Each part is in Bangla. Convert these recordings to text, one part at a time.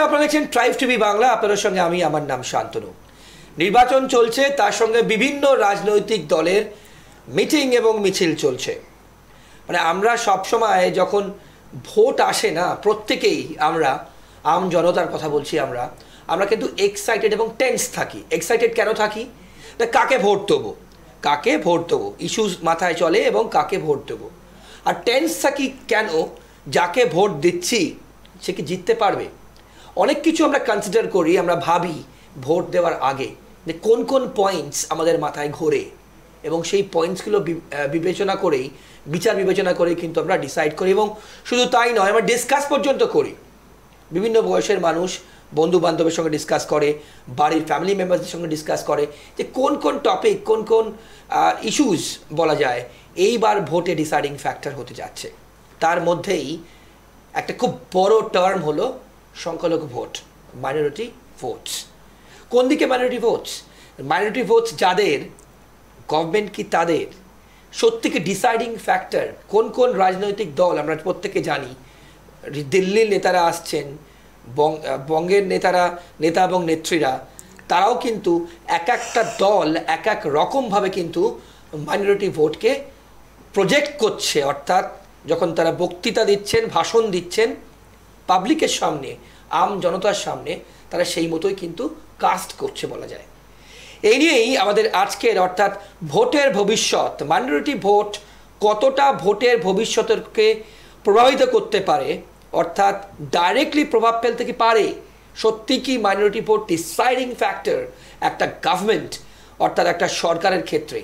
নমস্কার আপনারা দেখছেন ট্রাইভ টিভি বাংলা আপনাদের সঙ্গে আমি আমার নাম শান্তনু নির্বাচন চলছে তার সঙ্গে বিভিন্ন রাজনৈতিক দলের মিটিং এবং মিছিল চলছে মানে আমরা সবসময় যখন ভোট আসে না প্রত্যেকেই আমরা আম জনতার কথা বলছি আমরা আমরা কিন্তু এক্সাইটেড এবং টেন্স থাকি এক্সাইটেড কেন থাকি তা কাকে ভোট দেবো কাকে ভোট দেবো ইস্যুস মাথায় চলে এবং কাকে ভোট দেবো আর টেন্স থাকি কেন যাকে ভোট দিচ্ছি সে কি জিততে পারবে অনেক কিছু আমরা কনসিডার করি আমরা ভাবি ভোট দেওয়ার আগে যে কোন কোন পয়েন্টস আমাদের মাথায় ঘোরে এবং সেই পয়েন্টসগুলো বিবেচনা করেই বিচার বিবেচনা করে কিন্তু আমরা ডিসাইড করি এবং শুধু তাই নয় আমরা ডিসকাস পর্যন্ত করি বিভিন্ন বয়সের মানুষ বন্ধু বান্ধবের সঙ্গে ডিসকাস করে বাড়ির ফ্যামিলি মেম্বারদের সঙ্গে ডিসকাস করে যে কোন কোন টপিক কোন কোন ইস্যুস বলা যায় এইবার ভোটে ডিসাইডিং ফ্যাক্টর হতে যাচ্ছে তার মধ্যেই একটা খুব বড় টার্ম হলো সংখ্যালঘু ভোট মাইনরিটি ভোটস কোন দিকে মাইনরিটি ভোটস মাইনরিটি ভোটস যাদের গভর্নমেন্ট কি তাদের সত্যিকে ডিসাইডিং ফ্যাক্টর কোন কোন রাজনৈতিক দল আমরা প্রত্যেকে জানি দিল্লির নেতারা আসছেন বঙ্গের নেতারা নেতা এবং নেত্রীরা তারাও কিন্তু এক একটা দল এক এক রকমভাবে কিন্তু মাইনরিটি ভোটকে প্রজেক্ট করছে অর্থাৎ যখন তারা বক্তৃতা দিচ্ছেন ভাষণ দিচ্ছেন পাবলিকের সামনে আম জনতার সামনে তারা সেই মতোই কিন্তু কাস্ট করছে বলা যায় এই নিয়েই আমাদের আজকের অর্থাৎ ভোটের ভবিষ্যৎ মাইনরিটি ভোট কতটা ভোটের ভবিষ্যতকে প্রভাবিত করতে পারে অর্থাৎ ডাইরেক্টলি প্রভাব ফেলতে কি পারে সত্যি কি মাইনরিটি ভোট ডিসাইডিং ফ্যাক্টর একটা গভর্নমেন্ট অর্থাৎ একটা সরকারের ক্ষেত্রে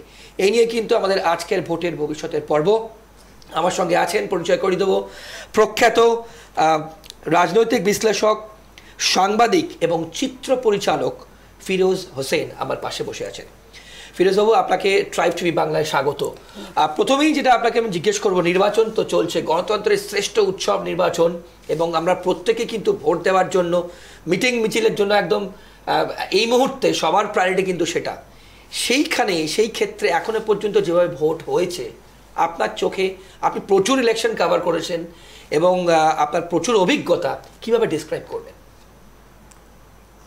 এই নিয়ে কিন্তু আমাদের আজকের ভোটের ভবিষ্যতের পর্ব আমার সঙ্গে আছেন পরিচয় করে দেবো প্রখ্যাত রাজনৈতিক বিশ্লেষক সাংবাদিক এবং চিত্র পরিচালক ফিরোজ হোসেন আমার পাশে বসে আছেন ফিরোজবাবু আপনাকে ট্রাইব টিভি বাংলায় স্বাগত প্রথমেই যেটা আপনাকে আমি জিজ্ঞেস করব নির্বাচন তো চলছে গণতন্ত্রের শ্রেষ্ঠ উৎসব নির্বাচন এবং আমরা প্রত্যেকে কিন্তু ভোট দেওয়ার জন্য মিটিং মিছিলের জন্য একদম এই মুহূর্তে সবার প্রায়োরিটি কিন্তু সেটা সেইখানে সেই ক্ষেত্রে এখনো পর্যন্ত যেভাবে ভোট হয়েছে আপনার চোখে আপনি প্রচুর ইলেকশন কাভার করেছেন এবং আপনার প্রচুর অভিজ্ঞতা কিভাবে ডিসক্রাইব করবেন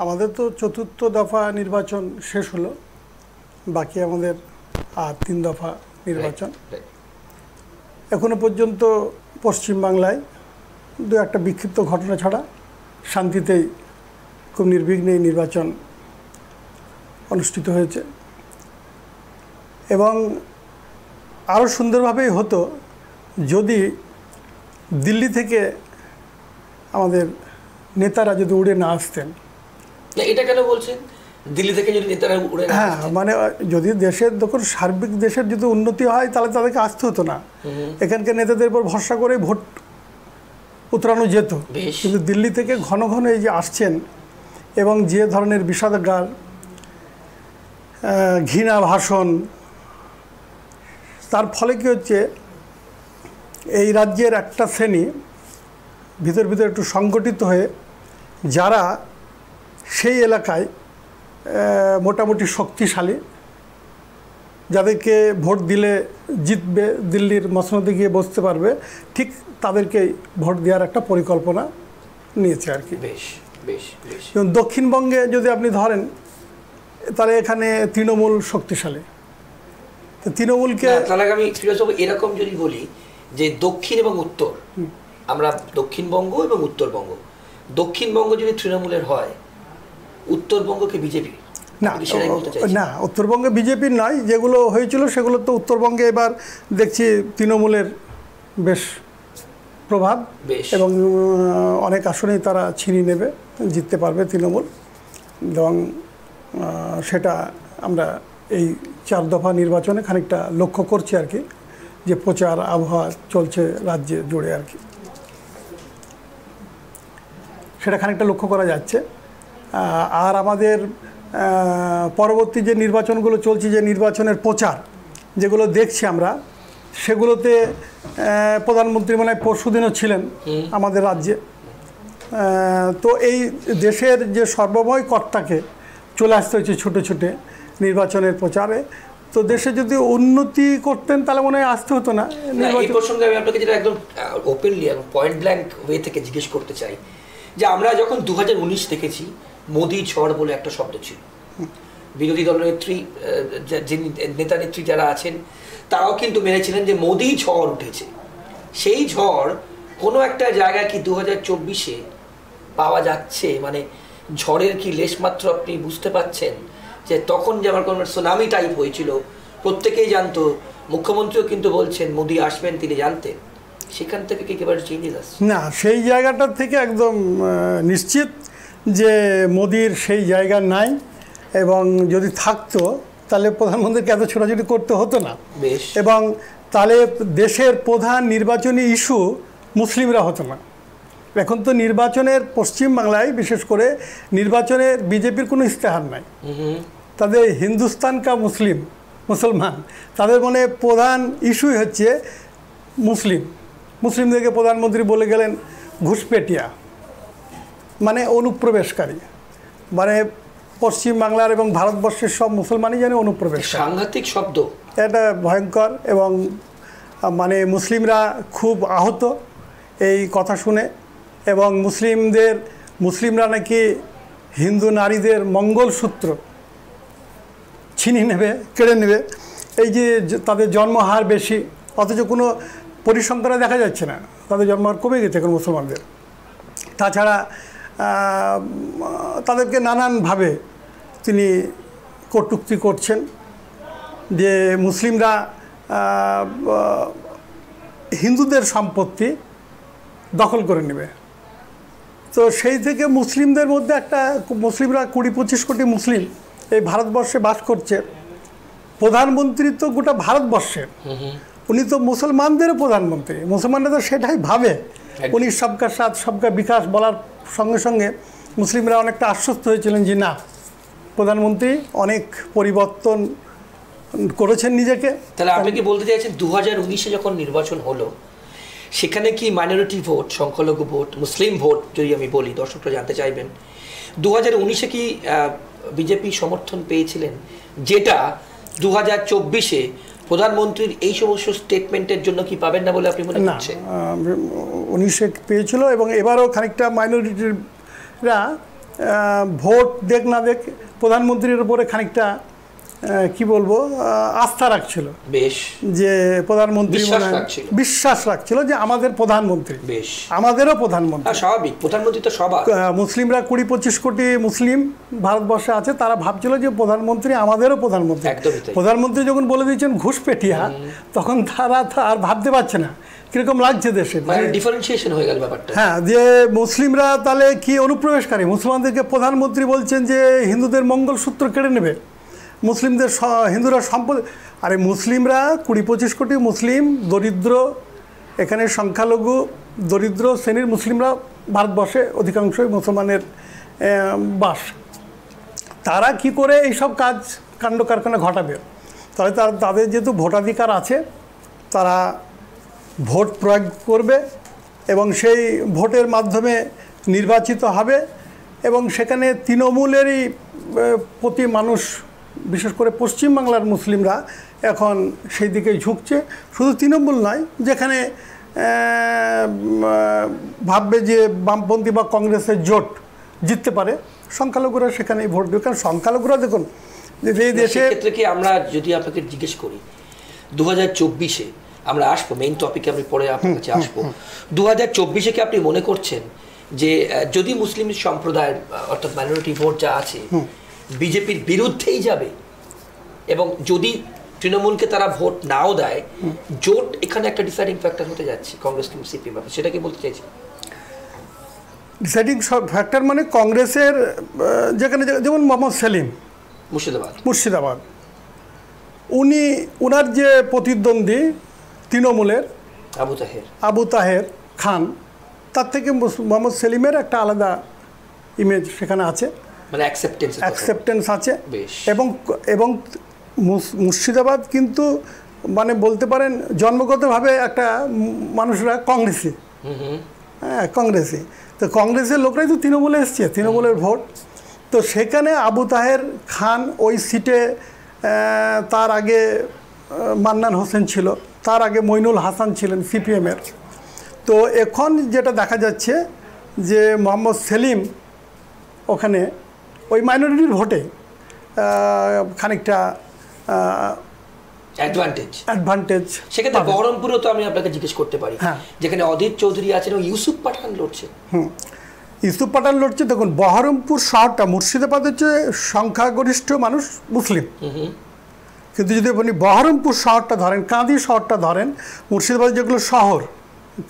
আমাদের তো চতুর্থ দফা নির্বাচন শেষ হলো বাকি আমাদের আর তিন দফা নির্বাচন এখনো পর্যন্ত পশ্চিমবাংলায় দু একটা বিক্ষিপ্ত ঘটনা ছাড়া শান্তিতেই খুব নির্বিঘ্নে নির্বাচন অনুষ্ঠিত হয়েছে এবং আরও সুন্দরভাবেই হতো যদি দিল্লি থেকে আমাদের নেতারা যদি উড়ে না আসতেন এটা কেন বলছেন দিল্লি থেকে যদি নেতারা উড়ে হ্যাঁ মানে যদি দেশের যখন সার্বিক দেশের যদি উন্নতি হয় তাহলে তাদেরকে আসতে হতো না এখানকার নেতাদের উপর ভরসা করে ভোট উতরানো যেত কিন্তু দিল্লি থেকে ঘন ঘন এই যে আসছেন এবং যে ধরনের বিষাদগার ঘৃণা ভাষণ তার ফলে কী হচ্ছে এই রাজ্যের একটা শ্রেণী ভিতর ভিতর একটু সংগঠিত হয়ে যারা সেই এলাকায় মোটামুটি শক্তিশালী যাদেরকে ভোট দিলে জিতবে দিল্লির মসনদে গিয়ে বসতে পারবে ঠিক তাদেরকে ভোট দেওয়ার একটা পরিকল্পনা নিয়েছে আর কি বেশ বেশ এবং দক্ষিণবঙ্গে যদি আপনি ধরেন তাহলে এখানে তৃণমূল শক্তিশালী তৃণমূলকে এরকম যদি বলি যে দক্ষিণ এবং উত্তর আমরা দক্ষিণবঙ্গ এবং উত্তরবঙ্গ দক্ষিণবঙ্গ যদি তৃণমূলের হয় উত্তরবঙ্গকে বিজেপি না উত্তরবঙ্গে বিজেপির নয় যেগুলো হয়েছিল সেগুলো তো উত্তরবঙ্গে এবার দেখছি তৃণমূলের বেশ প্রভাব এবং অনেক আসনেই তারা ছিনিয়ে নেবে জিততে পারবে তৃণমূল এবং সেটা আমরা এই চার দফা নির্বাচনে খানিকটা লক্ষ্য করছি আর কি যে প্রচার আবহাওয়া চলছে রাজ্যে জুড়ে আর কি সেটা খানিকটা লক্ষ্য করা যাচ্ছে আর আমাদের পরবর্তী যে নির্বাচনগুলো চলছে যে নির্বাচনের প্রচার যেগুলো দেখছি আমরা সেগুলোতে প্রধানমন্ত্রী মানে পরশুদিনও ছিলেন আমাদের রাজ্যে তো এই দেশের যে সর্বময় কর্তাকে চলে আসতে হয়েছে ছুটে ছুটে নির্বাচনের প্রচারে তো দেশে যদি উন্নতি করতেন তাহলে মনে হয় আসতে হতো না এই প্রসঙ্গে আমি আপনাকে যেটা একদম ওপেনলি পয়েন্ট ব্ল্যাঙ্ক ওয়ে থেকে জিজ্ঞেস করতে চাই যে আমরা যখন দু দেখেছি মোদি ঝড় বলে একটা শব্দ ছিল বিরোধী দলনেত্রী যিনি নেতা নেত্রী যারা আছেন তারাও কিন্তু মেনেছিলেন যে মোদি ঝড় উঠেছে সেই ঝড় কোনো একটা জায়গায় কি দু হাজার চব্বিশে পাওয়া যাচ্ছে মানে ঝড়ের কি লেশমাত্র আপনি বুঝতে পাচ্ছেন যে তখন যে আমার কোনো সুনামি টাইপ হয়েছিল প্রত্যেকেই জানতো মুখ্যমন্ত্রীও কিন্তু বলছেন মোদি আসবেন তিনি জানতেন সেখান থেকে কি একেবারে চেঞ্জেস আসছে না সেই জায়গাটা থেকে একদম নিশ্চিত যে মোদির সেই জায়গা নাই এবং যদি থাকতো তাহলে প্রধানমন্ত্রীকে এত ছোটাছুটি করতে হতো না এবং তাহলে দেশের প্রধান নির্বাচনী ইস্যু মুসলিমরা হতো না এখন তো নির্বাচনের পশ্চিম বাংলায় বিশেষ করে নির্বাচনের বিজেপির কোনো ইস্তেহার নাই তাদের হিন্দুস্তান কা মুসলিম মুসলমান তাদের মনে প্রধান ইস্যুই হচ্ছে মুসলিম মুসলিমদেরকে প্রধানমন্ত্রী বলে গেলেন ঘুষপেটিয়া মানে অনুপ্রবেশকারী মানে পশ্চিম বাংলার এবং ভারতবর্ষের সব মুসলমানই জানে অনুপ্রবেশ সাংঘাতিক শব্দ এটা ভয়ঙ্কর এবং মানে মুসলিমরা খুব আহত এই কথা শুনে এবং মুসলিমদের মুসলিমরা নাকি হিন্দু নারীদের মঙ্গলসূত্র ছিনি নেবে কেড়ে নেবে এই যে তাদের জন্মহার বেশি অথচ কোনো পরিসংখ্যানে দেখা যাচ্ছে না তাদের জন্মহার কমে গেছে এখন মুসলমানদের তাছাড়া তাদেরকে নানানভাবে তিনি কটুক্তি করছেন যে মুসলিমরা হিন্দুদের সম্পত্তি দখল করে নেবে তো সেই থেকে মুসলিমদের মধ্যে একটা মুসলিমরা কুড়ি পঁচিশ কোটি মুসলিম এই ভারতবর্ষে বাস করছে প্রধানমন্ত্রী তো গোটা ভারতবর্ষে উনি তো মুসলমানদেরও প্রধানমন্ত্রী মুসলমানরা তো সেটাই ভাবে উনি সবকা সাথ সবকা বিকাশ বলার সঙ্গে সঙ্গে মুসলিমরা অনেকটা আশ্বস্ত হয়েছিলেন যে না প্রধানমন্ত্রী অনেক পরিবর্তন করেছেন নিজেকে তাহলে আপনি কি বলতে চাইছেন দু হাজার উনিশে যখন নির্বাচন হলো সেখানে কি মাইনরিটি ভোট সংখ্যালঘু ভোট মুসলিম ভোট যদি আমি বলি দর্শকরা জানতে চাইবেন দু হাজার উনিশে কি বিজেপি সমর্থন পেয়েছিলেন যেটা দু হাজার চব্বিশে প্রধানমন্ত্রীর এই সমস্ত স্টেটমেন্টের জন্য কি পাবেন না বলে আপনি মনে করছেন উনিশে পেয়েছিল এবং এবারও খানিকটা মাইনরিটিরা ভোট দেখ না দেখ প্রধানমন্ত্রীর উপরে খানিকটা কি বলবো আস্থা রাখছিল বেশ যে প্রধানমন্ত্রী বিশ্বাস রাখছিল যে আমাদের প্রধানমন্ত্রী বেশ আমাদেরও প্রধানমন্ত্রী হ্যাঁ, স্বাভাবিক প্রধানমন্ত্রী তো সবার মুসলিমরা কুড়ি পঁচিশ কোটি মুসলিম ভারতবর্ষে আছে তারা ভাবছিল যে প্রধানমন্ত্রী আমাদেরও প্রধানমন্ত্রী প্রধানমন্ত্রী যখন বলে দিয়েছেন ঘুষ পেটিয়া তখন তারা আর ভাবতে পারছে না কিরকম লাগছে দেশে ডিফারেন্সিয়েশন মানে মানে- হয়ে গেল ব্যাপারটা হ্যাঁ যে মুসলিমরা তাহলে কি অনুপ্রবেশকারী মুসলমানদেরকে প্রধানমন্ত্রী বলছেন যে হিন্দুদের মঙ্গল সূত্র কেড়ে নেবে মুসলিমদের হিন্দুরা সম্পদ আরে মুসলিমরা কুড়ি পঁচিশ কোটি মুসলিম দরিদ্র এখানে সংখ্যালঘু দরিদ্র শ্রেণীর মুসলিমরা ভারতবর্ষে অধিকাংশই মুসলমানের বাস তারা কি করে এইসব কাজ কাণ্ড কারখানা ঘটাবে তাহলে তার তাদের যেহেতু ভোটাধিকার আছে তারা ভোট প্রয়োগ করবে এবং সেই ভোটের মাধ্যমে নির্বাচিত হবে এবং সেখানে তৃণমূলেরই প্রতি মানুষ বিশেষ করে পশ্চিমবাংলার মুসলিমরা এখন সেই দিকেই ঝুঁকছে শুধু তৃণমূল নয় যেখানে ভাববে যে বামপন্থী বা কংগ্রেসের জোট জিততে পারে সংখ্যালঘুরা সেখানে ভোট দেবে কারণ সংখ্যালঘুরা দেখুন যে দেশে ক্ষেত্রে কি আমরা যদি আপনাকে জিজ্ঞেস করি দু হাজার চব্বিশে আমরা আসবো মেইন টপিকে আমি পরে আপনার কাছে আসবো দু হাজার চব্বিশে কি আপনি মনে করছেন যে যদি মুসলিম সম্প্রদায়ের অর্থাৎ মাইনরিটি ভোট যা আছে বিজেপির বিরুদ্ধেই যাবে এবং যদি তৃণমূলকে তারা ভোট নাও দেয় জোট এখানে একটা ডিসাইডিং ফ্যাক্টর হতে যাচ্ছে কংগ্রেস কিংবা সিপিএম সেটাকে বলতে চাইছি ডিসাইডিং ফ্যাক্টর মানে কংগ্রেসের যেখানে যেমন মোহাম্মদ সেলিম মুর্শিদাবাদ মুর্শিদাবাদ উনি ওনার যে প্রতিদ্বন্দ্বী তৃণমূলের আবু তাহের আবু তাহের খান তার থেকে মোহাম্মদ সেলিমের একটা আলাদা ইমেজ সেখানে আছে মানে অ্যাকসেপ্টেন্স অ্যাকসেপ্টেন্স আছে এবং এবং মুর্শিদাবাদ কিন্তু মানে বলতে পারেন জন্মগতভাবে একটা মানুষরা কংগ্রেসি হ্যাঁ কংগ্রেসি তো কংগ্রেসের লোকরাই তো তৃণমূলে এসছে তৃণমূলের ভোট তো সেখানে আবু তাহের খান ওই সিটে তার আগে মান্নান হোসেন ছিল তার আগে মইনুল হাসান ছিলেন সিপিএমের তো এখন যেটা দেখা যাচ্ছে যে মোহাম্মদ সেলিম ওখানে ওই মাইনরিটির ভোটে খানিকটা অ্যাডভান্টেজ অ্যাডভান্টেজ সেক্ষেত্রে বহরমপুরে তো আমি আপনাকে জিজ্ঞেস করতে পারি হ্যাঁ। যেখানে অধীর চৌধুরী আছেন ও ইউসুফ পাঠান লড়ছে হুম ইউসুফ পাঠান লড়ছে দেখুন বহরমপুর শহরটা মুর্শিদাবাদ হচ্ছে সংখ্যাগরিষ্ঠ মানুষ মুসলিম কিন্তু যদি আপনি বহরমপুর শহরটা ধরেন কাঁদি শহরটা ধরেন মুর্শিদাবাদ যেগুলো শহর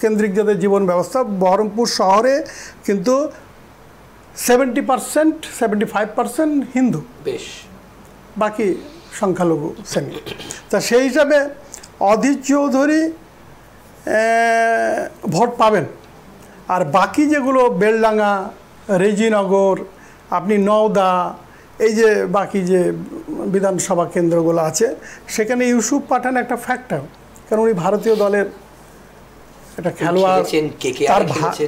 কেন্দ্রিক যাদের জীবন ব্যবস্থা বহরমপুর শহরে কিন্তু seventy percent seventy five percent হিন্দু বেশ বাকি সংখ্যালঘু শ্রেণী তা সেই হিসাবে অধীর চৌধুরী ভোট পাবেন আর বাকি যেগুলো বেলডাঙ্গা রেজিনগর আপনি নওদা এই যে বাকি যে বিধানসভা কেন্দ্রগুলো আছে সেখানে ইউসুফ পাঠান একটা ফ্যাক্টর কারণ উনি ভারতীয় দলের একটা খেলোয়াড় তার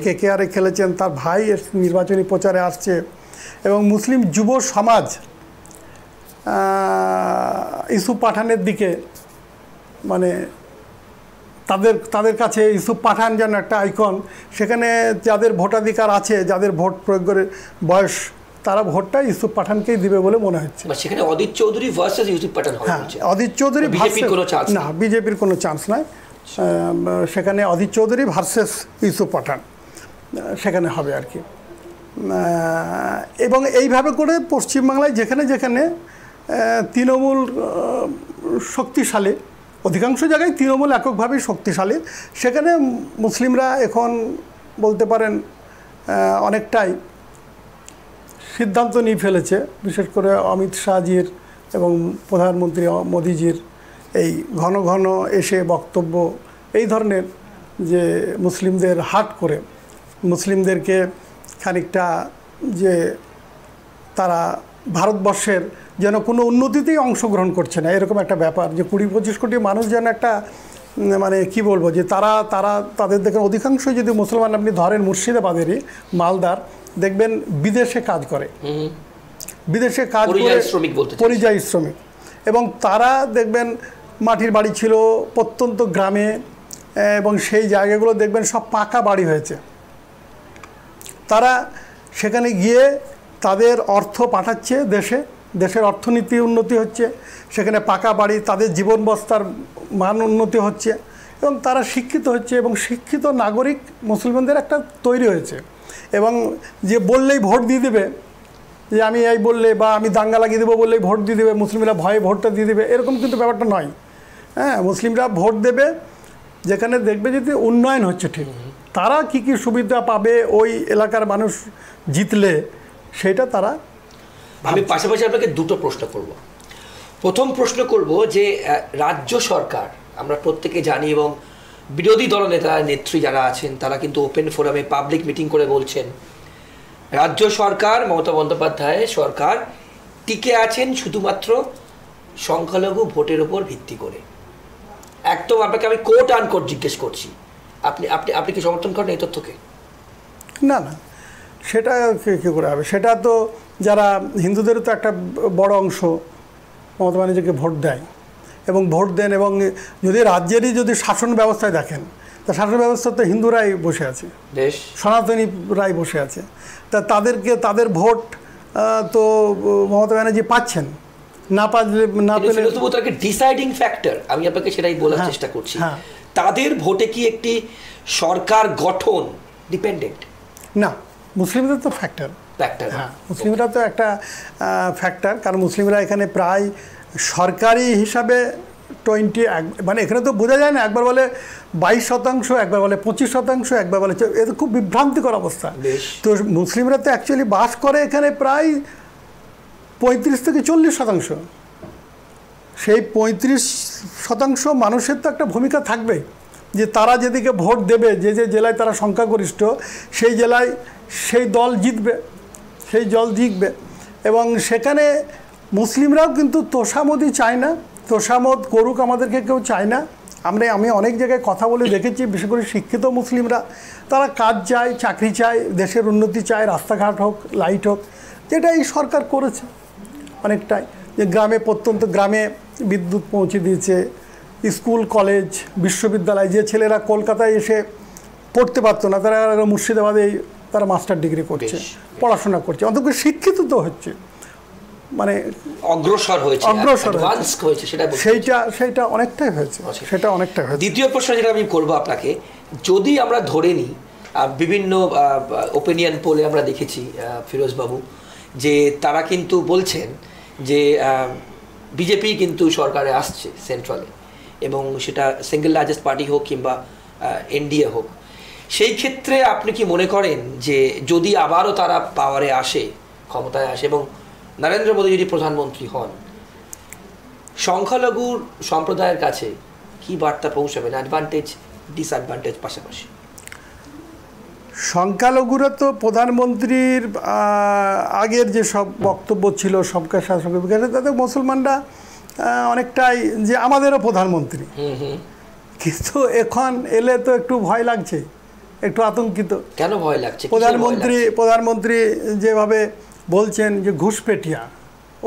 কে কে আরে খেলেছেন তার ভাই নির্বাচনী প্রচারে আসছে এবং মুসলিম যুব সমাজ ইসুফ পাঠানের দিকে মানে তাদের তাদের কাছে ইসু পাঠান যেন একটা আইকন সেখানে যাদের ভোটাধিকার আছে যাদের ভোট প্রয়োগ করে বয়স তারা ভোটটা ইসু পাঠানকেই দিবে বলে মনে হচ্ছে সেখানে অদিত চৌধুরী ভার্সেস ইউসুফ পাঠান হ্যাঁ অদিত চৌধুরী না বিজেপির কোনো চান্স নাই আচ্ছা। সেখানে অধীর চৌধুরী ভার্সেস ইউসুফ পাঠান সেখানে হবে আর কি এবং এইভাবে করে পশ্চিমবাংলায় যেখানে যেখানে তৃণমূল শক্তিশালী অধিকাংশ জায়গায় তৃণমূল এককভাবেই শক্তিশালী সেখানে মুসলিমরা এখন বলতে পারেন অনেকটাই সিদ্ধান্ত নিয়ে ফেলেছে বিশেষ করে অমিত শাহজির এবং প্রধানমন্ত্রী মোদিজির এই ঘন ঘন এসে বক্তব্য এই ধরনের যে মুসলিমদের হাট করে মুসলিমদেরকে খানিকটা যে তারা ভারতবর্ষের যেন কোনো উন্নতিতেই অংশগ্রহণ করছে না এরকম একটা ব্যাপার যে কুড়ি পঁচিশ কোটি মানুষ যেন একটা মানে কি বলবো যে তারা তারা তাদের দেখেন অধিকাংশ যদি মুসলমান আপনি ধরেন মুর্শিদাবাদেরই মালদার দেখবেন বিদেশে কাজ করে বিদেশে কাজ করে পরিযায়ী শ্রমিক এবং তারা দেখবেন মাটির বাড়ি ছিল প্রত্যন্ত গ্রামে এবং সেই জায়গাগুলো দেখবেন সব পাকা বাড়ি হয়েছে তারা সেখানে গিয়ে তাদের অর্থ পাঠাচ্ছে দেশে দেশের অর্থনীতি উন্নতি হচ্ছে সেখানে পাকা বাড়ি তাদের জীবন বস্তার মান উন্নতি হচ্ছে এবং তারা শিক্ষিত হচ্ছে এবং শিক্ষিত নাগরিক মুসলমানদের একটা তৈরি হয়েছে এবং যে বললেই ভোট দিয়ে দেবে যে আমি এই বললে বা আমি দাঙ্গা লাগিয়ে দেবো বললেই ভোট দিয়ে দেবে মুসলিমরা ভয়ে ভোটটা দিয়ে দেবে এরকম কিন্তু ব্যাপারটা নয় হ্যাঁ মুসলিমরা ভোট দেবে যেখানে দেখবে যদি উন্নয়ন হচ্ছে ঠিক তারা কি কি সুবিধা পাবে ওই এলাকার মানুষ জিতলে সেটা তারা আমি পাশাপাশি আপনাকে দুটো প্রশ্ন করব প্রথম প্রশ্ন করব যে রাজ্য সরকার আমরা প্রত্যেকে জানি এবং বিরোধী দল নেতারা নেত্রী যারা আছেন তারা কিন্তু ওপেন ফোরামে পাবলিক মিটিং করে বলছেন রাজ্য সরকার মমতা বন্দ্যোপাধ্যায় সরকার টিকে আছেন শুধুমাত্র সংখ্যালঘু ভোটের ওপর ভিত্তি করে একদম আপনাকে আমি কোট আন কোট জিজ্ঞেস করছি আপনি আপনি আপনি কি সমর্থন করেন এই তথ্যকে না না সেটা কী করে হবে সেটা তো যারা হিন্দুদের তো একটা বড় অংশ মমতা ব্যানার্জিকে ভোট দেয় এবং ভোট দেন এবং যদি রাজ্যেরই যদি শাসন ব্যবস্থায় দেখেন তা শাসন ব্যবস্থা তো হিন্দুরাই বসে আছে সনাতনী রায় বসে আছে তা তাদেরকে তাদের ভোট তো মমতা ব্যানার্জি পাচ্ছেন না পারলে না পেলে একটা ডিসাইডিং ফ্যাক্টর আমি আপনাকে সেটাই বলার হ্যাঁ, চেষ্টা করছি হ্যাঁ। তাদের ভোটে কি একটি সরকার গঠন ডিপেন্ডেন্ট না মুসলিমদের তো ফ্যাক্টর ফ্যাক্টর হ্যাঁ মুসলিমরা তো একটা ফ্যাক্টর কারণ মুসলিমরা এখানে প্রায় সরকারি হিসাবে টোয়েন্টি এক মানে এখানে তো বোঝা যায় না একবার বলে বাইশ শতাংশ একবার বলে পঁচিশ শতাংশ একবার বলে এ তো খুব বিভ্রান্তিকর অবস্থা তো মুসলিমরা তো অ্যাকচুয়ালি বাস করে এখানে প্রায় পঁয়ত্রিশ থেকে চল্লিশ শতাংশ সেই পঁয়ত্রিশ শতাংশ মানুষের তো একটা ভূমিকা থাকবে যে তারা যেদিকে ভোট দেবে যে যে জেলায় তারা সংখ্যাগরিষ্ঠ সেই জেলায় সেই দল জিতবে সেই দল জিতবে এবং সেখানে মুসলিমরাও কিন্তু তোষামদই চায় না তোষামদ করুক আমাদেরকে কেউ চায় না আমরা আমি অনেক জায়গায় কথা বলে দেখেছি বিশেষ করে শিক্ষিত মুসলিমরা তারা কাজ চায় চাকরি চায় দেশের উন্নতি চায় রাস্তাঘাট হোক লাইট হোক যেটা এই সরকার করেছে অনেকটাই যে গ্রামে প্রত্যন্ত গ্রামে বিদ্যুৎ পৌঁছে দিয়েছে স্কুল কলেজ বিশ্ববিদ্যালয় যে ছেলেরা কলকাতায় এসে পড়তে পারতো না তারা মুর্শিদাবাদে তারা মাস্টার ডিগ্রি করছে পড়াশোনা করছে অন্তত শিক্ষিত তো হচ্ছে মানে অগ্রসর হয়েছে অগ্রসর হয়েছে সেটা সেইটা সেটা অনেকটাই হয়েছে আচ্ছা, আচ্ছা। সেটা অনেকটাই হয়েছে দ্বিতীয় প্রশ্ন যেটা আমি করবো আপনাকে যদি আমরা ধরে নিই বিভিন্ন ওপিনিয়ন পোলে আমরা দেখেছি ফিরোজবাবু যে তারা কিন্তু বলছেন যে বিজেপি কিন্তু সরকারে আসছে সেন্ট্রালে এবং সেটা সিঙ্গেল লার্জেস্ট পার্টি হোক কিংবা এনডিএ হোক সেই ক্ষেত্রে আপনি কি মনে করেন যে যদি আবারও তারা পাওয়ারে আসে ক্ষমতায় আসে এবং নরেন্দ্র মোদী যদি প্রধানমন্ত্রী হন সংখ্যালঘু সম্প্রদায়ের কাছে কি বার্তা পৌঁছাবেন অ্যাডভান্টেজ ডিসঅ্যাডভান্টেজ পাশাপাশি সংখ্যালঘুরা তো প্রধানমন্ত্রীর আগের যে সব বক্তব্য ছিল সবকা শাসক বিকাশে মুসলমানরা অনেকটাই যে আমাদেরও প্রধানমন্ত্রী কিন্তু এখন এলে তো একটু ভয় লাগছে একটু আতঙ্কিত কেন ভয় লাগছে প্রধানমন্ত্রী প্রধানমন্ত্রী যেভাবে বলছেন যে ঘুষপেটিয়া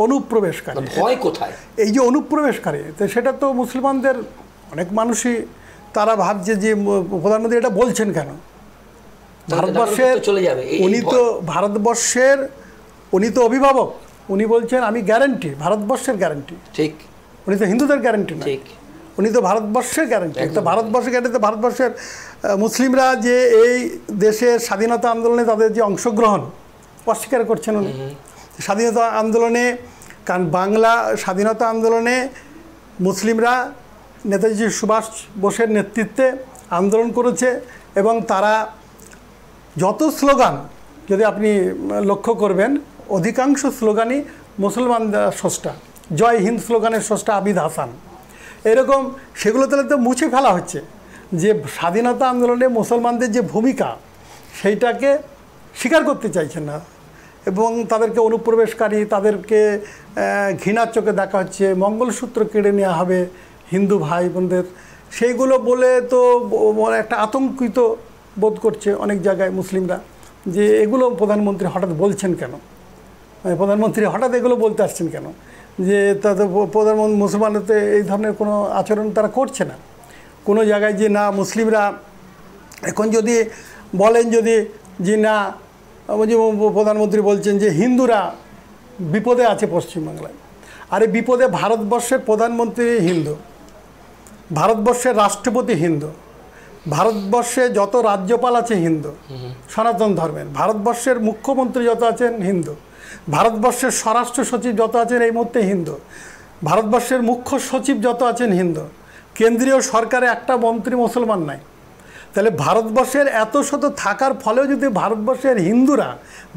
অনুপ্রবেশকারী ভয় কোথায় এই যে অনুপ্রবেশকারী তো সেটা তো মুসলমানদের অনেক মানুষই তারা ভাবছে যে প্রধানমন্ত্রী এটা বলছেন কেন ভারতবর্ষের চলে যাবে উনি তো ভারতবর্ষের উনি তো অভিভাবক উনি বলছেন আমি গ্যারান্টি ভারতবর্ষের গ্যারান্টি ঠিক উনি তো হিন্দুদের গ্যারান্টি ঠিক উনি তো ভারতবর্ষের গ্যারান্টি তো ভারতবর্ষের গ্যারান্টি তো ভারতবর্ষের মুসলিমরা যে এই দেশের স্বাধীনতা আন্দোলনে তাদের যে অংশগ্রহণ অস্বীকার করছেন উনি স্বাধীনতা আন্দোলনে কারণ বাংলা স্বাধীনতা আন্দোলনে মুসলিমরা নেতাজি সুভাষ বোসের নেতৃত্বে আন্দোলন করেছে এবং তারা যত স্লোগান যদি আপনি লক্ষ্য করবেন অধিকাংশ স্লোগানই মুসলমান স্রষ্টা জয় হিন্দ স্লোগানের স্রষ্টা আবিদ হাসান এরকম সেগুলো তাহলে তো মুছে ফেলা হচ্ছে যে স্বাধীনতা আন্দোলনে মুসলমানদের যে ভূমিকা সেইটাকে স্বীকার করতে চাইছেন না এবং তাদেরকে অনুপ্রবেশকারী তাদেরকে ঘৃণার চোখে দেখা হচ্ছে মঙ্গলসূত্র কেড়ে নেওয়া হবে হিন্দু ভাই বোনদের সেইগুলো বলে তো একটা আতঙ্কিত বোধ করছে অনেক জায়গায় মুসলিমরা যে এগুলো প্রধানমন্ত্রী হঠাৎ বলছেন কেন মানে প্রধানমন্ত্রী হঠাৎ এগুলো বলতে আসছেন কেন যে তাদের প্রধানমন্ত্রী মুসলমানতে এই ধরনের কোনো আচরণ তারা করছে না কোনো জায়গায় যে না মুসলিমরা এখন যদি বলেন যদি যে না প্রধানমন্ত্রী বলছেন যে হিন্দুরা বিপদে আছে পশ্চিমবাংলায় আর এই বিপদে ভারতবর্ষের প্রধানমন্ত্রী হিন্দু ভারতবর্ষের রাষ্ট্রপতি হিন্দু ভারতবর্ষে যত রাজ্যপাল আছে হিন্দু সনাতন ধর্মের ভারতবর্ষের মুখ্যমন্ত্রী যত আছেন হিন্দু ভারতবর্ষের স্বরাষ্ট্র সচিব যত আছেন এই মুহূর্তে হিন্দু ভারতবর্ষের মুখ্য সচিব যত আছেন হিন্দু কেন্দ্রীয় সরকারে একটা মন্ত্রী মুসলমান নাই তাহলে ভারতবর্ষের এত শত থাকার ফলেও যদি ভারতবর্ষের হিন্দুরা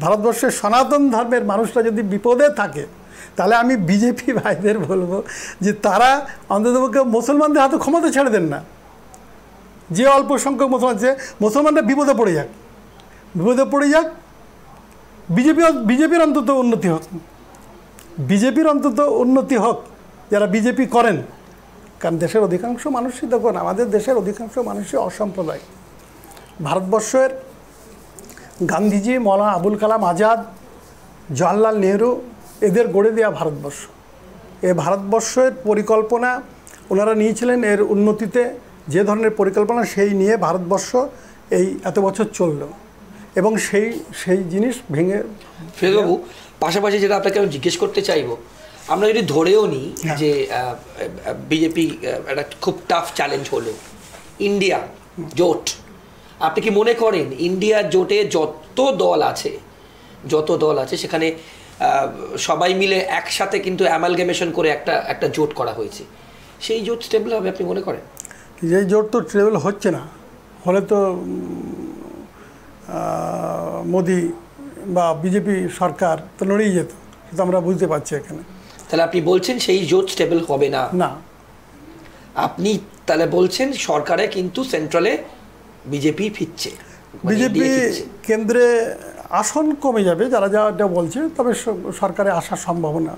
ভারতবর্ষের সনাতন ধর্মের মানুষরা যদি বিপদে থাকে তাহলে আমি বিজেপি ভাইদের বলবো যে তারা অন্ততপক্ষে মুসলমানদের হাতে ক্ষমতা ছেড়ে দেন না যে অল্প সংখ্যক মুসলমান যে মুসলমানরা বিপদে পড়ে যাক বিপদে পড়ে যাক বিজেপি বিজেপির অন্তত উন্নতি হোক বিজেপির অন্তত উন্নতি হোক যারা বিজেপি করেন কারণ দেশের অধিকাংশ মানুষই দেখুন আমাদের দেশের অধিকাংশ মানুষই অসম্প্রদায় ভারতবর্ষের গান্ধীজি মৌলানা আবুল কালাম আজাদ জওয়াহরলাল নেহরু এদের গড়ে দেওয়া ভারতবর্ষ এ ভারতবর্ষের পরিকল্পনা ওনারা নিয়েছিলেন এর উন্নতিতে যে ধরনের পরিকল্পনা সেই নিয়ে ভারতবর্ষ এই এত বছর চলল এবং সেই সেই জিনিস ভেঙে ফেরবাবু পাশাপাশি যেটা আপনাকে আমি জিজ্ঞেস করতে চাইব আমরা যদি ধরেও নিই হ্যাঁ। যে বিজেপি একটা খুব টাফ চ্যালেঞ্জ হলো ইন্ডিয়া জোট আপনি কি মনে করেন ইন্ডিয়া জোটে যত দল আছে যত দল আছে সেখানে সবাই মিলে একসাথে কিন্তু অ্যামালগেমেশন করে একটা একটা জোট করা হয়েছে সেই জোট স্টেবল হবে আপনি মনে করেন যে জোট তো ট্রেভেল হচ্ছে না হলে তো মোদি বা বিজেপি সরকার তো লড়েই যেত সেটা আমরা বুঝতে পারছি এখানে তাহলে আপনি বলছেন সেই জোট স্টেবল হবে না না আপনি তাহলে বলছেন সরকারে কিন্তু সেন্ট্রালে বিজেপি ফিরছে মানে বিজেপি কেন্দ্রে আসন কমে যাবে যারা যা বলছে তবে সরকারে আসার সম্ভাবনা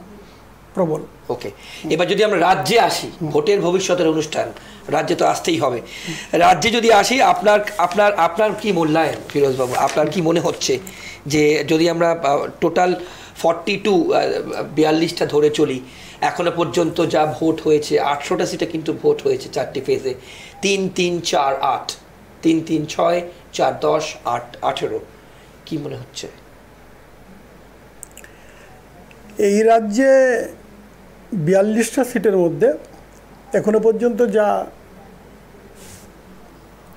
প্রবল ওকে এবার যদি আমরা রাজ্যে আসি ভোটের ভবিষ্যতের অনুষ্ঠান রাজ্যে তো আসতেই হবে রাজ্যে যদি আসি আপনার আপনার আপনার কি মূল্যায়ন ফিরোজবাবু আপনার কি মনে হচ্ছে যে যদি আমরা টোটাল ফর্টি টু বিয়াল্লিশটা ধরে চলি এখনো পর্যন্ত যা ভোট হয়েছে আটশোটা সিটা কিন্তু ভোট হয়েছে চারটি ফেজে তিন তিন চার আট তিন তিন ছয় চার দশ আট আঠেরো কি মনে হচ্ছে এই রাজ্যে বিয়াল্লিশটা সিটের মধ্যে এখনো পর্যন্ত যা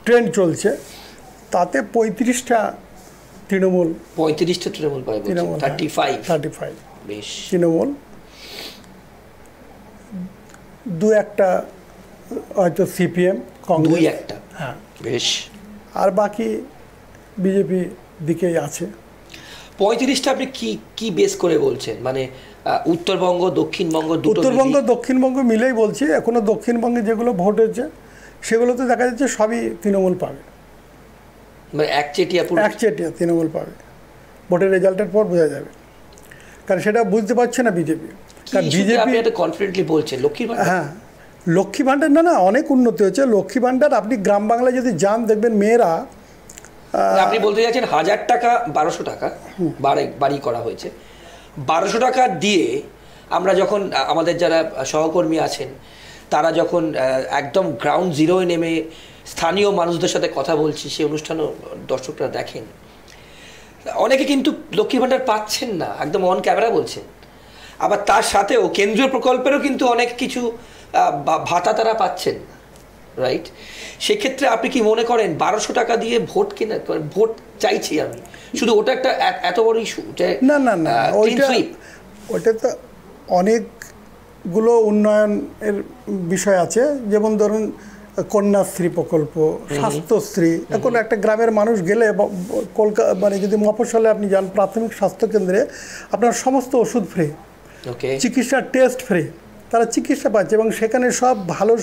ট্রেন্ড চলছে তাতে পঁয়ত্রিশটা তৃণমূল পঁয়ত্রিশটা Trinamool Trinamool thirty five thirty five বেশ তৃণমূল দু একটা হয়তো সিপিএম কংগ্রেস একটা হ্যাঁ বেশ আর বাকি বিজেপি দিকেই আছে পঁয়ত্রিশটা আপনি কি কি বেস করে বলছেন মানে উত্তরবঙ্গ দক্ষিণবঙ্গ উত্তরবঙ্গ দক্ষিণবঙ্গ মিলেই বলছি এখনও দক্ষিণবঙ্গে যেগুলো ভোট হচ্ছে সেগুলোতে দেখা যাচ্ছে সবই তৃণমূল পাবে মানে একচেটিয়া একচেটিয়া তৃণমূল পাবে ভোটের রেজাল্টের পর বোঝা যাবে কারণ সেটা বুঝতে পারছে না বিজেপি কারণ বিজেপি কনফিডেন্টলি বলছে লক্ষ্মী হ্যাঁ লক্ষ্মী ভাণ্ডার না না অনেক উন্নতি হচ্ছে লক্ষ্মী ভাণ্ডার আপনি গ্রাম বাংলায় যদি যান দেখবেন মেয়েরা আপনি বলতে চাইছেন হাজার টাকা বারোশো টাকা বাড়ি করা হয়েছে বারোশো টাকা দিয়ে আমরা যখন আমাদের যারা সহকর্মী আছেন তারা যখন একদম গ্রাউন্ড জিরোয় নেমে স্থানীয় মানুষদের সাথে কথা বলছি সেই অনুষ্ঠানও দর্শকরা দেখেন অনেকে কিন্তু লক্ষ্মী ভাণ্ডার পাচ্ছেন না একদম অন ক্যামেরা বলছেন আবার তার সাথেও কেন্দ্রীয় প্রকল্পেরও কিন্তু অনেক কিছু ভাতা তারা পাচ্ছেন রাইট সেক্ষেত্রে আপনি কি মনে করেন বারোশো টাকা দিয়ে ভোট কেনা মানে ভোট চাইছি আমি শুধু ওটা একটা এত বড় ইস্যু না না না ওইটা ওটা তো অনেকগুলো উন্নয়নের বিষয় আছে যেমন ধরুন কন্যাশ্রী প্রকল্প স্বাস্থ্যশ্রী এখন একটা গ্রামের মানুষ গেলে কলকাতা মানে যদি মফসলে আপনি যান প্রাথমিক স্বাস্থ্যকেন্দ্রে আপনার সমস্ত ওষুধ ফ্রি চিকিৎসার টেস্ট ফ্রি তারা চিকিৎসা পাচ্ছে এবং সেখানে সব ভালো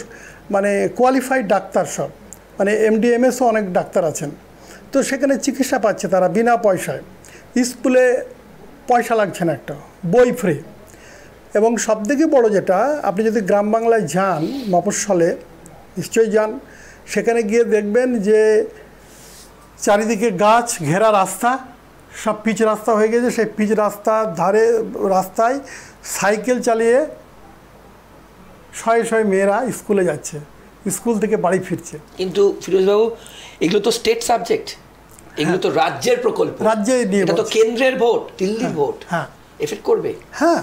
মানে কোয়ালিফাইড ডাক্তার সব মানে এমডিএমএসও অনেক ডাক্তার আছেন তো সেখানে চিকিৎসা পাচ্ছে তারা বিনা পয়সায় স্কুলে পয়সা লাগছে না একটা বই ফ্রি এবং সব থেকে বড় যেটা আপনি যদি গ্রাম বাংলায় যান মফস্বলে নিশ্চয়ই যান সেখানে গিয়ে দেখবেন যে চারিদিকে গাছ ঘেরা রাস্তা সব পিচ রাস্তা হয়ে গেছে সেই পিচ রাস্তা ধারে রাস্তায় সাইকেল চালিয়ে শয়ে শয়ে মেয়েরা স্কুলে যাচ্ছে স্কুল থেকে বাড়ি ফিরছে কিন্তু ফিরোজবাবু এগুলো তো স্টেট সাবজেক্ট এগুলো হ্যাঁ। তো রাজ্যের প্রকল্প রাজ্যে নিয়ে তো কেন্দ্রের ভোট দিল্লির হ্যাঁ, ভোট হ্যাঁ এফেক্ট করবে হ্যাঁ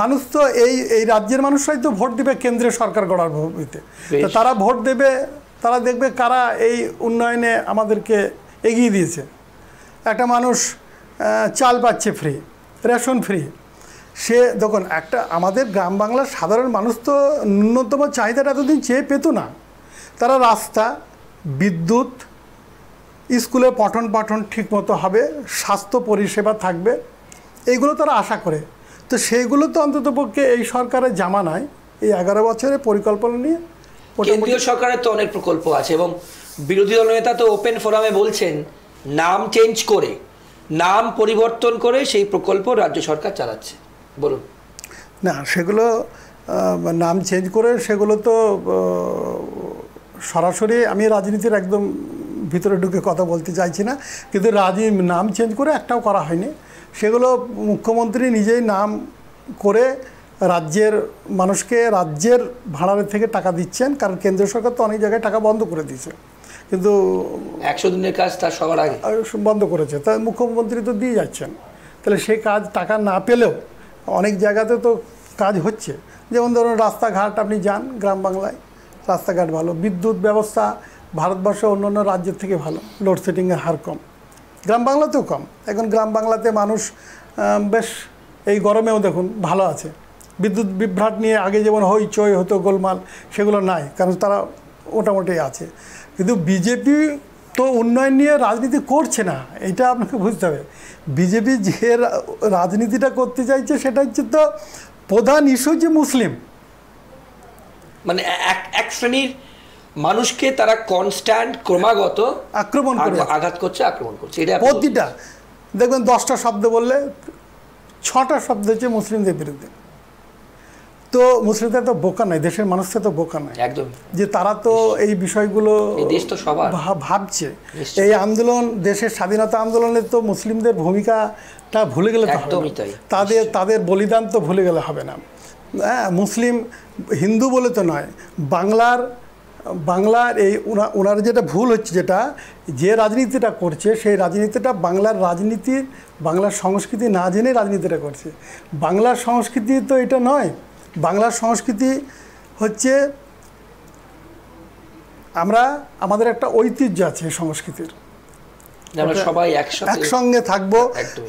মানুষ তো এই এই রাজ্যের মানুষরাই তো ভোট দেবে কেন্দ্রীয় সরকার গড়ার ভূমিতে তারা ভোট দেবে তারা দেখবে কারা এই উন্নয়নে আমাদেরকে এগিয়ে দিয়েছে একটা মানুষ চাল পাচ্ছে ফ্রি রেশন ফ্রি সে দেখুন একটা আমাদের গ্রাম বাংলার সাধারণ মানুষ তো ন্যূনতম চাহিদাটা এতদিন চেয়ে পেত না তারা রাস্তা বিদ্যুৎ স্কুলে পঠন পাঠন ঠিকমতো হবে স্বাস্থ্য পরিষেবা থাকবে এইগুলো তারা আশা করে তো সেইগুলো তো অন্ততপক্ষে এই সরকারের জামা নয় এই এগারো বছরের পরিকল্পনা নিয়ে কেন্দ্রীয় সরকারের তো অনেক প্রকল্প আছে এবং বিরোধী নেতা তো ওপেন ফোরামে বলছেন নাম চেঞ্জ করে নাম পরিবর্তন করে সেই প্রকল্প রাজ্য সরকার চালাচ্ছে বলুন না সেগুলো নাম চেঞ্জ করে সেগুলো তো সরাসরি আমি রাজনীতির একদম ভিতরে ঢুকে কথা বলতে চাইছি না কিন্তু রাজি নাম চেঞ্জ করে একটাও করা হয়নি সেগুলো মুখ্যমন্ত্রী নিজেই নাম করে রাজ্যের মানুষকে রাজ্যের ভাড়ার থেকে টাকা দিচ্ছেন কারণ কেন্দ্র সরকার তো অনেক জায়গায় টাকা বন্ধ করে দিয়েছে কিন্তু একশো দিনের কাজ তার সবার আগে বন্ধ করেছে তা মুখ্যমন্ত্রী তো দিয়ে যাচ্ছেন তাহলে সেই কাজ টাকা না পেলেও অনেক জায়গাতে তো কাজ হচ্ছে যেমন ধরুন রাস্তাঘাট আপনি যান গ্রাম বাংলায় রাস্তাঘাট ভালো বিদ্যুৎ ব্যবস্থা ভারতবর্ষ অন্য অন্য রাজ্যের থেকে ভালো লোডশেডিংয়ের হার কম গ্রাম বাংলাতেও কম এখন গ্রাম বাংলাতে মানুষ বেশ এই গরমেও দেখুন ভালো আছে বিদ্যুৎ বিভ্রাট নিয়ে আগে যেমন হইচই হতো গোলমাল সেগুলো নাই কারণ তারা মোটামুটি আছে কিন্তু বিজেপি তো উন্নয়ন নিয়ে রাজনীতি করছে না এটা আপনাকে বুঝতে হবে বিজেপি যে রাজনীতিটা করতে চাইছে সেটা হচ্ছে তো প্রধান ইস্যু যে মুসলিম মানে এক এক শ্রেণীর মানুষকে তারা কনস্ট্যান্ট ক্রমাগত আক্রমণ করে আঘাত করছে আক্রমণ করছে এটা প্রতিটা দেখবেন দশটা শব্দ বললে ছটা শব্দ হচ্ছে মুসলিমদের বিরুদ্ধে তো মুসলিমদের তো বোকা নয় দেশের মানুষদের তো বোকা নয় একদম যে তারা তো এই বিষয়গুলো দেশ তো সবার ভাবছে এই আন্দোলন দেশের স্বাধীনতা আন্দোলনে তো মুসলিমদের ভূমিকাটা ভুলে গেলে তাদের তাদের বলিদান তো ভুলে গেলে হবে না হ্যাঁ মুসলিম হিন্দু বলে তো নয় বাংলার বাংলার এই ওনার যেটা ভুল হচ্ছে যেটা যে রাজনীতিটা করছে সেই রাজনীতিটা বাংলার রাজনীতির বাংলার সংস্কৃতি না জেনে রাজনীতিটা করছে বাংলার সংস্কৃতি তো এটা নয় বাংলার সংস্কৃতি হচ্ছে আমরা আমাদের একটা ঐতিহ্য আছে সংস্কৃতির সবাই একসঙ্গে থাকবো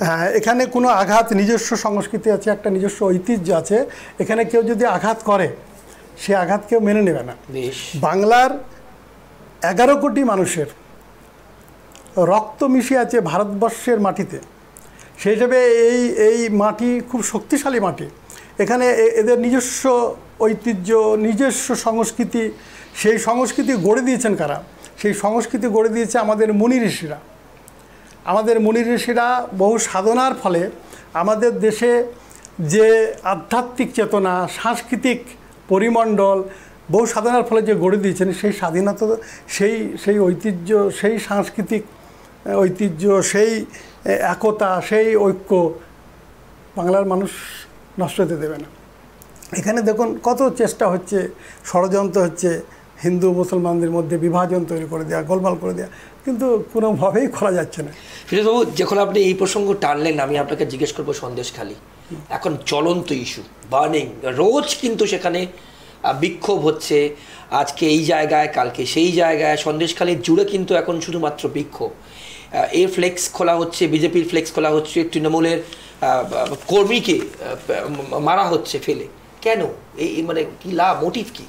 হ্যাঁ এখানে কোনো আঘাত নিজস্ব সংস্কৃতি আছে একটা নিজস্ব ঐতিহ্য আছে এখানে কেউ যদি আঘাত করে সে আঘাত কেউ মেনে নেবে না বাংলার এগারো কোটি মানুষের রক্ত মিশে আছে ভারতবর্ষের মাটিতে সেই হিসেবে এই এই মাটি খুব শক্তিশালী মাটি এখানে এদের নিজস্ব ঐতিহ্য নিজস্ব সংস্কৃতি সেই সংস্কৃতি গড়ে দিয়েছেন কারা সেই সংস্কৃতি গড়ে দিয়েছে আমাদের মুনি ঋষিরা আমাদের মুনি ঋষিরা বহু সাধনার ফলে আমাদের দেশে যে আধ্যাত্মিক চেতনা সাংস্কৃতিক পরিমণ্ডল বহু সাধনার ফলে যে গড়ে দিয়েছেন সেই স্বাধীনতা সেই সেই ঐতিহ্য সেই সাংস্কৃতিক ঐতিহ্য সেই একতা সেই ঐক্য বাংলার মানুষ নষ্ট হতে দেবে না এখানে দেখুন কত চেষ্টা হচ্ছে ষড়যন্ত্র হচ্ছে হিন্দু মুসলমানদের মধ্যে বিভাজন তৈরি করে দেওয়া গোলমাল করে দেওয়া কিন্তু কোনোভাবেই করা যাচ্ছে না বাবু যখন আপনি এই প্রসঙ্গ টানলেন আমি আপনাকে জিজ্ঞেস করবো খালি এখন চলন্ত ইস্যু বার্নিং রোজ কিন্তু সেখানে বিক্ষোভ হচ্ছে আজকে এই জায়গায় কালকে সেই জায়গায় সন্দেশখালীর জুড়ে কিন্তু এখন শুধুমাত্র বিক্ষোভ এ ফ্লেক্স খোলা হচ্ছে বিজেপির ফ্লেক্স খোলা হচ্ছে তৃণমূলের কর্মীকে মারা হচ্ছে ফেলে কেন এই মানে কি লা মোটিভ কি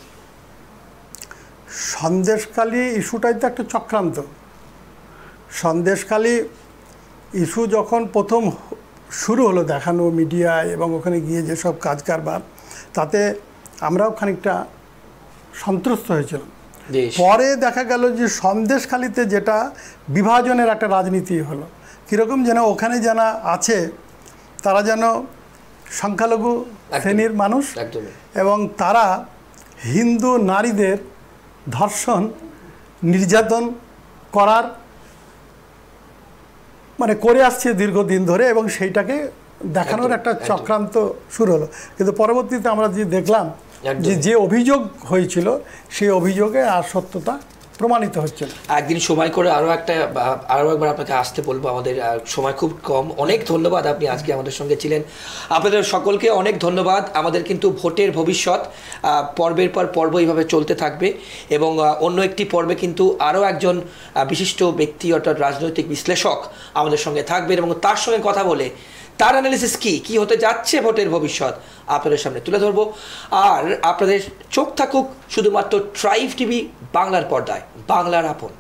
সন্দেশকালী ইস্যুটাই তো একটা চক্রান্ত সন্দেশকালী ইস্যু যখন প্রথম শুরু হলো দেখানো মিডিয়ায় এবং ওখানে গিয়ে যেসব কাজ কারবার তাতে আমরাও খানিকটা সন্ত্রস্ত হয়েছিলাম পরে দেখা গেল যে সন্দেশখালিতে যেটা বিভাজনের একটা রাজনীতি হলো কীরকম যেন ওখানে যেন আছে তারা যেন সংখ্যালঘু শ্রেণীর মানুষ এবং তারা হিন্দু নারীদের ধর্ষণ নির্যাতন করার মানে করে আসছে দীর্ঘদিন ধরে এবং সেইটাকে দেখানোর একটা চক্রান্ত শুরু হলো কিন্তু পরবর্তীতে আমরা যে দেখলাম যে যে অভিযোগ হয়েছিল সেই অভিযোগে আর সত্যতা প্রমাণিত হচ্ছে একদিন সময় করে আরও একটা আরও একবার আপনাকে আসতে বলবো আমাদের সময় খুব কম অনেক ধন্যবাদ আপনি আজকে আমাদের সঙ্গে ছিলেন আপনাদের সকলকে অনেক ধন্যবাদ আমাদের কিন্তু ভোটের ভবিষ্যৎ পর্বের পর পর্ব এইভাবে চলতে থাকবে এবং অন্য একটি পর্বে কিন্তু আরও একজন বিশিষ্ট ব্যক্তি অর্থাৎ রাজনৈতিক বিশ্লেষক আমাদের সঙ্গে থাকবেন এবং তার সঙ্গে কথা বলে তার অ্যানালিসিস কি কি হতে যাচ্ছে ভোটের ভবিষ্যৎ আপনাদের সামনে তুলে ধরবো আর আপনাদের চোখ থাকুক শুধুমাত্র ট্রাইভ টিভি বাংলার পর্দায় বাংলার আপন